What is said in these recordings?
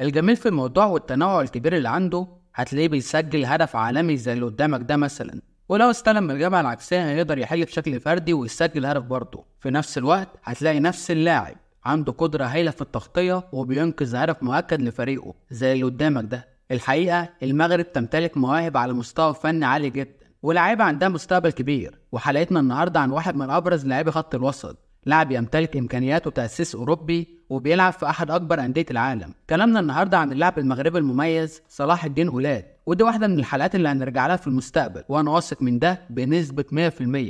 الجميل في الموضوع والتنوع الكبير اللي عنده هتلاقيه بيسجل هدف عالمي زي اللي قدامك ده مثلا ولو استلم من الجبهة العكسية هيقدر يحل بشكل فردي ويسجل هدف برضه في نفس الوقت هتلاقي نفس اللاعب عنده قدرة هايلة في التغطية وبينقذ هدف مؤكد لفريقه زي اللي قدامك ده الحقيقة المغرب تمتلك مواهب على مستوى فني عالي جدا ولاعيبة عندها مستقبل كبير وحلقتنا النهاردة عن واحد من أبرز لاعبي خط الوسط لاعب يمتلك إمكانيات وتأسيس أوروبي وبيلعب في أحد أكبر أندية العالم كلامنا النهاردة عن اللاعب المغربي المميز صلاح الدين أولاد ودي واحدة من الحلقات اللي هنرجع لها في المستقبل وأنا واثق من ده بنسبة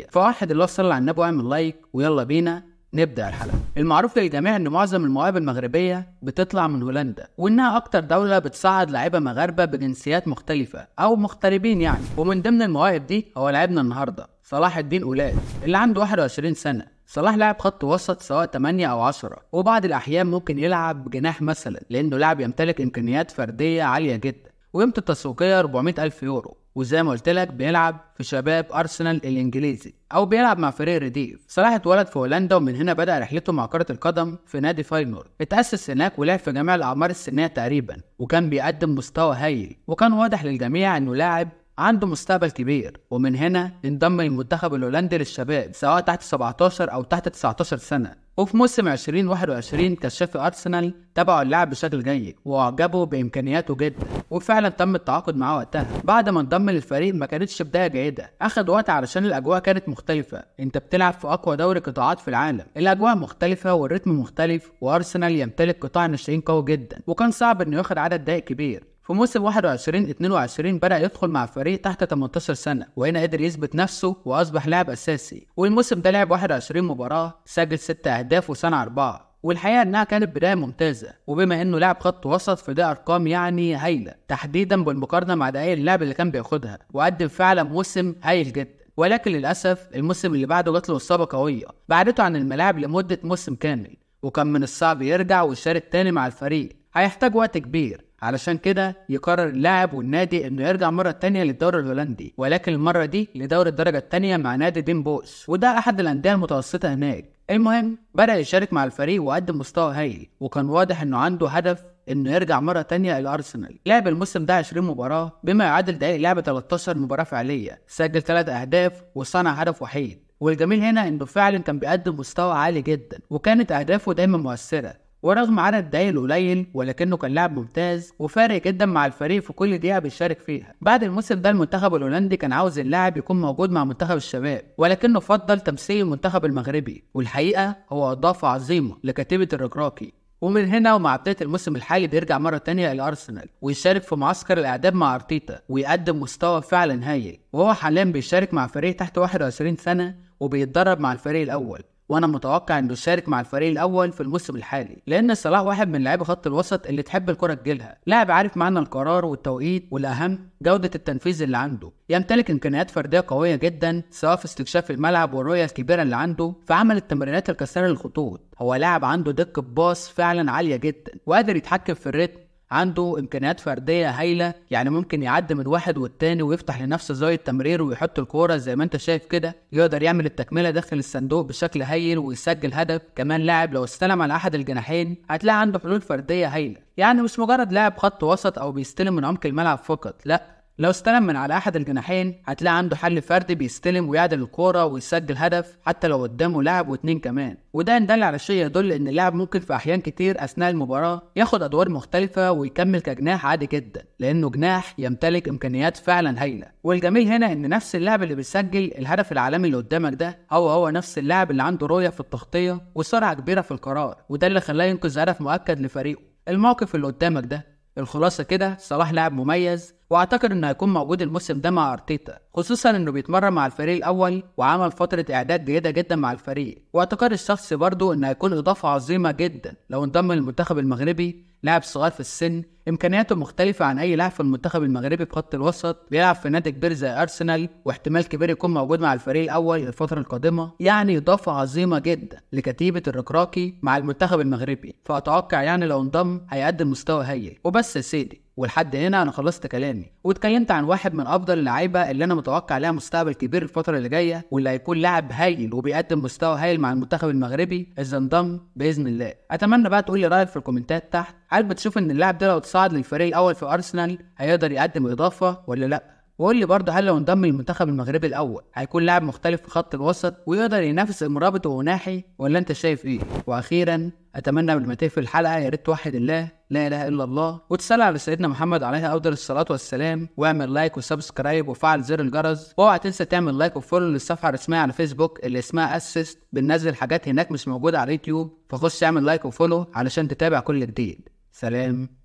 100% فواحد اللي صلى على النبي واعمل لايك ويلا بينا نبدأ الحلقة المعروف للجميع ان معظم المواهب المغربيه بتطلع من هولندا وانها اكتر دوله بتصعد لعيبه مغاربه بجنسيات مختلفه او مغتربين يعني ومن ضمن المواهب دي هو لاعبنا النهارده صلاح الدين اولاد اللي عنده 21 سنه صلاح لاعب خط وسط سواء 8 او 10 وبعض الاحيان ممكن يلعب جناح مثلا لانه لاعب يمتلك امكانيات فرديه عاليه جدا وقيمته التسويقيه 400 الف يورو وزي ما قلت لك بيلعب في شباب ارسنال الانجليزي او بيلعب مع فريق رديف صلاح اتولد في هولندا ومن هنا بدا رحلته مع كره القدم في نادي فاينورد اتاسس هناك ولعب في جميع الاعمار السنيه تقريبا وكان بيقدم مستوى هايل وكان واضح للجميع انه لاعب عنده مستقبل كبير ومن هنا انضم المنتخب الهولندي للشباب سواء تحت 17 أو تحت 19 سنة وفي موسم 2021 كشف أرسنال تابعوا اللاعب بشكل جيد وأعجبوا بإمكانياته جدا وفعلا تم التعاقد معاه وقتها بعد ما انضم للفريق ما كانتش بداية جيدة أخد وقت علشان الأجواء كانت مختلفة أنت بتلعب في أقوى دوري قطاعات في العالم الأجواء مختلفة والريتم مختلف وأرسنال يمتلك قطاع ناشئين قوي جدا وكان صعب إنه ياخد عدد دقايق كبير في موسم 21 22 بدأ يدخل مع فريق تحت 18 سنة وهنا قدر يثبت نفسه وأصبح لاعب أساسي والموسم ده لعب 21 مباراة سجل 6 أهداف وصنع 4 والحقيقه انها كانت بدايه ممتازه وبما انه لعب خط وسط فده ارقام يعني هايله تحديدا بالمقارنه مع دقائق اللعب اللي كان بياخدها وقدم فعلا موسم هايل جدا ولكن للاسف الموسم اللي بعده جات له اصابه قويه بعدته عن الملاعب لمده موسم كامل وكان من الصعب يرجع ويشارك تاني مع الفريق هيحتاج وقت كبير علشان كده يقرر اللاعب والنادي انه يرجع مره تانية للدوري الهولندي ولكن المره دي لدوري الدرجه التانية مع نادي دين بوس وده احد الانديه المتوسطه هناك المهم بدأ يشارك مع الفريق وقدم مستوى هايل وكان واضح انه عنده هدف انه يرجع مرة تانية الى ارسنال لعب الموسم ده 20 مباراة بما يعادل دقائق لعب 13 مباراة فعلية سجل 3 اهداف وصنع هدف وحيد والجميل هنا انه فعلا كان بيقدم مستوى عالي جدا وكانت اهدافه دايما مؤثرة ورغم عدد الدقايق القليل ولكنه كان لاعب ممتاز وفارق جدا مع الفريق في كل دقيقه بيشارك فيها بعد الموسم ده المنتخب الهولندي كان عاوز اللاعب يكون موجود مع منتخب الشباب ولكنه فضل تمثيل المنتخب المغربي والحقيقه هو اضافه عظيمه لكتيبه الركراكي ومن هنا ومع بداية الموسم الحالي بيرجع مرة تانية إلى أرسنال ويشارك في معسكر الإعداد مع أرتيتا ويقدم مستوى فعلا هايل وهو حاليا بيشارك مع فريق تحت 21 سنة وبيتدرب مع الفريق الأول وانا متوقع انه يشارك مع الفريق الاول في الموسم الحالي لان صلاح واحد من لاعبي خط الوسط اللي تحب الكره تجيلها لاعب عارف معنى القرار والتوقيت والاهم جوده التنفيذ اللي عنده يمتلك امكانيات فرديه قويه جدا سواء في استكشاف الملعب والرؤيه الكبيره اللي عنده في عمل التمريرات الكسره للخطوط هو لاعب عنده دقه باص فعلا عاليه جدا وقادر يتحكم في الريتم عنده امكانيات فرديه هايله يعني ممكن يعدي من واحد والتاني ويفتح لنفسه زاويه تمرير ويحط الكوره زي ما انت شايف كده يقدر يعمل التكمله داخل الصندوق بشكل هايل ويسجل هدف كمان لاعب لو استلم على احد الجناحين هتلاقي عنده حلول فرديه هايله يعني مش مجرد لاعب خط وسط او بيستلم من عمق الملعب فقط لا لو استلم من على احد الجناحين هتلاقي عنده حل فردي بيستلم ويعدل الكوره ويسجل هدف حتى لو قدامه لاعب واتنين كمان وده إن دل على شيء يدل ان اللاعب ممكن في احيان كتير اثناء المباراه ياخد ادوار مختلفه ويكمل كجناح عادي جدا لانه جناح يمتلك امكانيات فعلا هايله والجميل هنا ان نفس اللاعب اللي بيسجل الهدف العالمي اللي قدامك ده هو هو نفس اللاعب اللي عنده رؤيه في التغطيه وسرعه كبيره في القرار وده اللي خلاه ينقذ هدف مؤكد لفريقه الموقف اللي قدامك ده الخلاصة كده صلاح لاعب مميز واعتقد انه هيكون موجود الموسم ده مع ارتيتا خصوصا انه بيتمرن مع الفريق الاول وعمل فتره اعداد جيده جدا مع الفريق واعتقد الشخصي برضه انه هيكون اضافه عظيمه جدا لو انضم للمنتخب المغربي لاعب صغير في السن امكانياته مختلفه عن اي لاعب في المنتخب المغربي في خط الوسط بيلعب في نادي كبير زي ارسنال واحتمال كبير يكون موجود مع الفريق الاول الفتره القادمه يعني اضافه عظيمه جدا لكتيبه الركراكي مع المنتخب المغربي فاتوقع يعني لو انضم هيقدم مستوى هايل وبس يا سيدي ولحد هنا انا خلصت كلامي واتكلمت عن واحد من افضل اللعيبه اللي انا متوقع لها مستقبل كبير الفتره اللي جايه واللي هيكون لاعب هايل وبيقدم مستوى هايل مع المنتخب المغربي اذا انضم باذن الله اتمنى بقى تقول لي رايك في الكومنتات تحت هل بتشوف ان اللاعب ده لو اتصعد للفريق الاول في ارسنال هيقدر يقدم اضافه ولا لا وقول لي برضه هل لو انضم للمنتخب المغربي الاول هيكون لاعب مختلف في خط الوسط ويقدر ينافس المرابط وناحي ولا انت شايف ايه واخيرا اتمنى قبل ما تقفل الحلقه يا ريت توحد الله لا اله الا الله وتصلي على سيدنا محمد عليه افضل الصلاه والسلام واعمل لايك وسبسكرايب وفعل زر الجرس واوعى تنسى تعمل لايك وفولو للصفحه الرسميه على فيسبوك اللي اسمها اسست بننزل حاجات هناك مش موجوده على اليوتيوب فخش اعمل لايك وفولو علشان تتابع كل جديد سلام